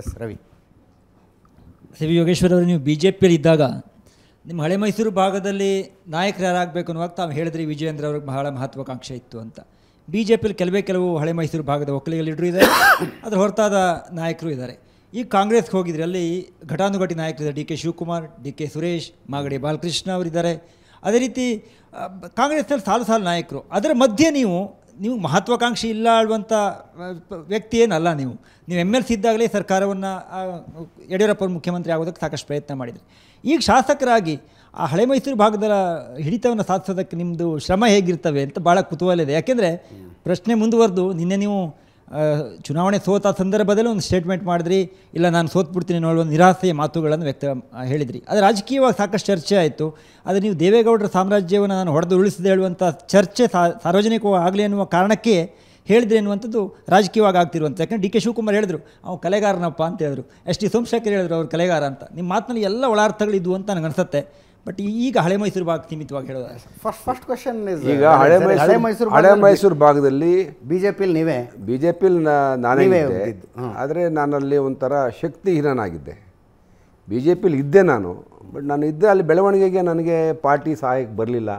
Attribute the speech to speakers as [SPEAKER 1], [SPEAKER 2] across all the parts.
[SPEAKER 1] S Ravi C V ಅವರು ನೀವು B J ಪಿಯಲ್ಲಿ ಇದ್ದಾಗ ನಿಮ್ಮ ಹಳೆ ಮೈಸೂರು ಭಾಗದಲ್ಲಿ ನಾಯಕರು ಯಾರಾಗಬೇಕು ಅನ್ನುವಾಗ ತಾವು ಹೇಳಿದ್ರಿ ವಿಜಯೇಂದ್ರ ಅವ್ರಿಗೆ ಬಹಳ ಮಹತ್ವಾಕಾಂಕ್ಷೆ ಇತ್ತು ಅಂತ ಬಿ ಜೆ ಪಿಯಲ್ಲಿ ಕೆಲವೇ ಕೆಲವು ಹಳೆ ಮೈಸೂರು ಭಾಗದ ಒಕ್ಕಲಿಗ ಇದೆ ಅದರ ಹೊರತಾದ ನಾಯಕರು ಇದ್ದಾರೆ ಈಗ ಕಾಂಗ್ರೆಸ್ಗೆ ಹೋಗಿದ್ರೆ ಅಲ್ಲಿ ಘಟಾನುಘಟಿ ಇದ್ದಾರೆ D K Shivakumar D K Suresh Magadi Balakrishna ಅವರಿದ್ದಾರೆ ಅದೇ ರೀತಿ ಕಾಂಗ್ರೆಸ್ನಲ್ಲಿ ಸಾಲು ಸಾಲು ನಾಯಕರು ಅದರ ಮಧ್ಯೆ ನೀವು ನೀವು ಮಹತ್ವಾಕಾಂಕ್ಷಿ ಇಲ್ಲ ಆಳುವಂಥ ವ್ಯಕ್ತಿ ಏನಲ್ಲ ನೀವು ನೀವು ಎಮ್ ಎಲ್ ಸಿ ಇದ್ದಾಗಲೇ ಸರ್ಕಾರವನ್ನು ಯಡಿಯೂರಪ್ಪ ಮುಖ್ಯಮಂತ್ರಿ ಆಗೋದಕ್ಕೆ ಸಾಕಷ್ಟು ಪ್ರಯತ್ನ ಮಾಡಿದ್ರಿ ಈಗ ಶಾಸಕರಾಗಿ ಆ ಹಳೆ ಮೈಸೂರು ಭಾಗದ ಹಿಡಿತವನ್ನು ಸಾಧಿಸೋದಕ್ಕೆ ನಿಮ್ಮದು ಶ್ರಮ ಹೇಗಿರ್ತವೆ ಅಂತ ಭಾಳ ಕುತೂಹಲ ಇದೆ ಯಾಕೆಂದರೆ ಪ್ರಶ್ನೆ ಮುಂದುವರೆದು ನಿನ್ನೆ ನೀವು ಚುನಾವಣೆ ಸೋತ ಸಂದರ್ಭದಲ್ಲಿ ಒಂದು ಸ್ಟೇಟ್ಮೆಂಟ್ ಮಾಡಿದ್ರಿ ಇಲ್ಲ ನಾನು ಸೋತ್ಬಿಡ್ತೀನಿ ನೋಡುವ ನಿರಾಸೆಯ ಮಾತುಗಳನ್ನು ವ್ಯಕ್ತ ಹೇಳಿದ್ರಿ ಅದು ರಾಜಕೀಯವಾಗಿ ಸಾಕಷ್ಟು ಚರ್ಚೆ ಆಯಿತು ಆದರೆ ನೀವು ದೇವೇಗೌಡರ ಸಾಮ್ರಾಜ್ಯವನ್ನು ನಾನು ಹೊಡೆದು ಉಳಿಸದೆ ಹೇಳುವಂಥ ಚರ್ಚೆ ಸಾರ್ವಜನಿಕವಾಗಿ ಆಗಲಿ ಅನ್ನುವ ಕಾರಣಕ್ಕೆ ಹೇಳಿದ್ರೆ ಅನ್ನುವಂಥದ್ದು ರಾಜಕೀಯವಾಗಿ ಆಗ್ತಿರುವಂಥ ಯಾಕಂದರೆ ಡಿ ಕೆ ಶಿವಕುಮಾರ್ ಹೇಳಿದ್ರು ಅವ್ನು ಕಲೆಗಾರನಪ್ಪ ಅಂತ ಹೇಳಿದ್ರು ಎಸ್ ಟಿ ಸೋಮಶೇಖರ್ ಹೇಳಿದ್ರು ಅವ್ರು ಕಲೆಗಾರ ಅಂತ ನಿಮ್ಮ ಮಾತಿನಲ್ಲಿ ಎಲ್ಲ ಒಳಾರ್ಥಗಳಿದ್ವು ಅಂತ ನನಗೆ ಅನಿಸುತ್ತೆ ಬಟ್ ಈಗ ಹಳೆ ಮೈಸೂರು ಭಾಗ ಸೀಮಿತವಾಗಿ ಹೇಳೋದು
[SPEAKER 2] ಫಸ್ಟ್ ಫಸ್ಟ್ ಕ್ವಶನ್
[SPEAKER 3] ಈಗ ಹಳೆ ಮೈಸೂರು ಹಳೆ ಮೈಸೂರು ಭಾಗದಲ್ಲಿ ಬಿ ಜೆ ಪಿಲಿ ನೀವೇ ಬಿ ಜೆ ಪಿಲಿ ನಾನೇ ಆದರೆ ನಾನಲ್ಲಿ ಒಂಥರ ಶಕ್ತಿಹೀನಾಗಿದ್ದೆ ಬಿ ಜೆ ಪಿಲಿ ಇದ್ದೆ ನಾನು ಬಟ್ ನಾನು ಇದ್ದೆ ಅಲ್ಲಿ ಬೆಳವಣಿಗೆಗೆ ನನಗೆ ಪಾರ್ಟಿ ಸಹಾಯಕ್ಕೆ ಬರಲಿಲ್ಲ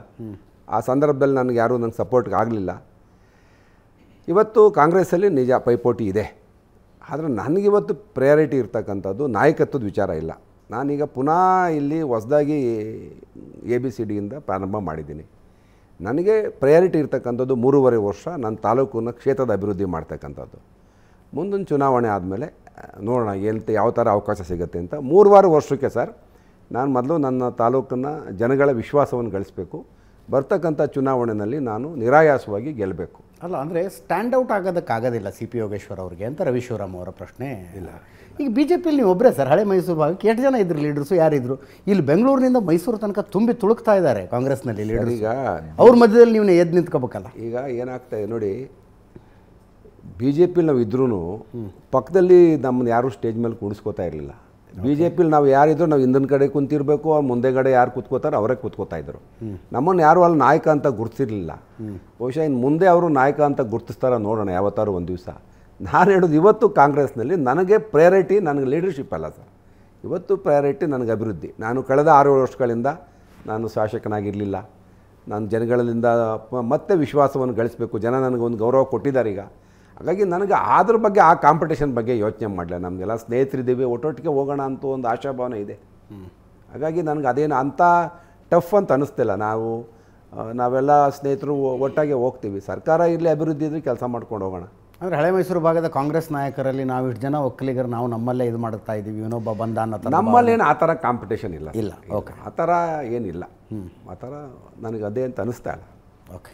[SPEAKER 3] ಆ ಸಂದರ್ಭದಲ್ಲಿ ನನಗೆ ಯಾರೂ ನನಗೆ ಸಪೋರ್ಟ್ಗೆ ಆಗಲಿಲ್ಲ ಇವತ್ತು ಕಾಂಗ್ರೆಸ್ಸಲ್ಲಿ ನಿಜ ಪೈಪೋಟಿ ಇದೆ ಆದರೆ ನನಗಿವತ್ತು ಪ್ರಯಾರಿಟಿ ಇರ್ತಕ್ಕಂಥದ್ದು ನಾಯಕತ್ವದ ವಿಚಾರ ಇಲ್ಲ ನಾನೀಗ ಪುನಃ ಇಲ್ಲಿ ಹೊಸದಾಗಿ ಎ ಬಿ ಸಿ ಡಿಯಿಂದ ಪ್ರಾರಂಭ ಮಾಡಿದ್ದೀನಿ ನನಗೆ ಪ್ರಯಾರಿಟಿ ಇರ್ತಕ್ಕಂಥದ್ದು ಮೂರುವರೆ ವರ್ಷ ನನ್ನ ತಾಲೂಕನ್ನು ಕ್ಷೇತ್ರದ ಅಭಿವೃದ್ಧಿ ಮಾಡ್ತಕ್ಕಂಥದ್ದು ಮುಂದಿನ ಚುನಾವಣೆ ಆದಮೇಲೆ ನೋಡೋಣ ಎಂತ ಯಾವ ಥರ ಅವಕಾಶ ಸಿಗುತ್ತೆ ಅಂತ ಮೂರುವಾರು ವರ್ಷಕ್ಕೆ ಸರ್ ನಾನು ಮೊದಲು ನನ್ನ ತಾಲೂಕನ್ನು ಜನಗಳ ವಿಶ್ವಾಸವನ್ನು ಗಳಿಸಬೇಕು ಬರ್ತಕ್ಕಂಥ ಚುನಾವಣೆಯಲ್ಲಿ ನಾನು ನಿರಾಯಾಸವಾಗಿ ಗೆಲ್ಲಬೇಕು ಅಲ್ಲ ಅಂದರೆ ಔಟ್ ಆಗೋದಕ್ಕಾಗೋದಿಲ್ಲ ಸಿ ಪಿ ಯೋಗೇಶ್ವರ್ ಅವ್ರಿಗೆ ಅಂತ ರವಿಶಿವರಾಮ್ ಅವರ ಪ್ರಶ್ನೆ ಇಲ್ಲ
[SPEAKER 2] ಈಗ ಬಿ ಜೆ ಪಿಲಿ ನೀವು ಒಬ್ಬರೇ ಸರ್ ಹಳೆ ಮೈಸೂರು ಭಾಗಕ್ಕೆ ಎಷ್ಟು ಜನ ಇದ್ರು ಲೀಡರ್ಸು ಯಾರಿದ್ರು ಇಲ್ಲಿ ಬೆಂಗಳೂರಿನಿಂದ ಮೈಸೂರು ತನಕ
[SPEAKER 3] ತುಂಬಿ ತುಳುಕ್ತಾ ಇದ್ದಾರೆ ಕಾಂಗ್ರೆಸ್ನಲ್ಲಿ ಲೀಡರ್ ಈಗ ಅವ್ರ ಮಧ್ಯದಲ್ಲಿ ನೀವು ಎದ್ದು ನಿಂತ್ಕೋಬೇಕಲ್ಲ ಈಗ ಏನಾಗ್ತಾ ಇದೆ ನೋಡಿ ಬಿ ಜೆ ಪಿಲಿ ನಾವು ಇದ್ರೂ ಪಕ್ಕದಲ್ಲಿ ನಮ್ಮನ್ನು ಯಾರೂ ಸ್ಟೇಜ್ ಮೇಲೆ ಕೂಡಿಸ್ಕೋತಾ ಇರಲಿಲ್ಲ ಬಿ ಜೆ ಪಿಲಿ ನಾವು ಯಾರಿದ್ರು ನಾವು ಹಿಂದಿನ ಕಡೆ ಕುಂತಿರಬೇಕು ಅವ್ರು ಮುಂದೆ ಕಡೆ ಯಾರು ಕೂತ್ಕೋತಾರೆ ಅವರೇ ಕೂತ್ಕೋತಾ ಇದ್ರು ನಮ್ಮನ್ನು ಯಾರು ಅಲ್ಲಿ ನಾಯಕ ಅಂತ ಗುರ್ತಿರಲಿಲ್ಲ ಬಹುಶಃ ಇನ್ನು ಮುಂದೆ ಅವರು ನಾಯಕ ಅಂತ ಗುರುತಿಸ್ತಾರ ನೋಡೋಣ ಯಾವತ್ತಾರು ಒಂದು ದಿವಸ ನಾನು ಹೇಳೋದು ಇವತ್ತು ಕಾಂಗ್ರೆಸ್ನಲ್ಲಿ ನನಗೆ ಪ್ರಯಾರಿಟಿ ನನಗೆ ಲೀಡರ್ಶಿಪ್ ಅಲ್ಲ ಸರ್ ಇವತ್ತು ಪ್ರಯಾರಿಟಿ ನನಗೆ ಅಭಿವೃದ್ಧಿ ನಾನು ಕಳೆದ ಆರು ವರ್ಷಗಳಿಂದ ನಾನು ಶಾಸಕನಾಗಿರಲಿಲ್ಲ ನಾನು ಜನಗಳಿಂದ ಮತ್ತೆ ವಿಶ್ವಾಸವನ್ನು ಗಳಿಸಬೇಕು ಜನ ನನಗೆ ಒಂದು ಗೌರವ ಕೊಟ್ಟಿದ್ದಾರೆ ಈಗ ಹಾಗಾಗಿ ನನಗೆ ಅದ್ರ ಬಗ್ಗೆ ಆ ಕಾಂಪಿಟೇಷನ್ ಬಗ್ಗೆ ಯೋಚನೆ ಮಾಡಲಿಲ್ಲ ನಮಗೆಲ್ಲ ಸ್ನೇಹಿತರಿದ್ದೀವಿ ಒಟ್ಟೊಟ್ಟಿಗೆ ಹೋಗೋಣ ಅಂತೂ ಒಂದು ಆಶಾಭಾವನೆ ಇದೆ ಹಾಗಾಗಿ ನನಗೆ ಅದೇನು ಅಂಥ ಟಫ್ ಅಂತ ಅನ್ನಿಸ್ತಿಲ್ಲ ನಾವು ನಾವೆಲ್ಲ ಸ್ನೇಹಿತರು ಒಟ್ಟಾಗಿ ಹೋಗ್ತೀವಿ ಸರ್ಕಾರ ಇರಲಿ ಅಭಿವೃದ್ಧಿ ಇದ್ರೆ ಕೆಲಸ ಮಾಡ್ಕೊಂಡು ಹೋಗೋಣ
[SPEAKER 2] ಅಂದರೆ ಹಳೆ ಮೈಸೂರು ಭಾಗದ ಕಾಂಗ್ರೆಸ್ ನಾಯಕರಲ್ಲಿ ನಾವು ಇಷ್ಟು ಜನ ಒಕ್ಕಲಿಗರು ನಾವು ನಮ್ಮಲ್ಲೇ ಇದು ಮಾಡ್ತಾ ಇದ್ದೀವಿ ಇನ್ನೊಬ್ಬ ಬಂದ ಅನ್ನೋ ನಮ್ಮಲ್ಲೇನು
[SPEAKER 3] ಆ ಥರ ಕಾಂಪಿಟೇಷನ್ ಇಲ್ಲ ಇಲ್ಲ ಓಕೆ ಆ ಥರ ಏನಿಲ್ಲ ಹ್ಞೂ ಆ ಥರ ನನಗೆ ಅದೇ ಅಂತ ಅನ್ನಿಸ್ತಾ ಇಲ್ಲ ಓಕೆ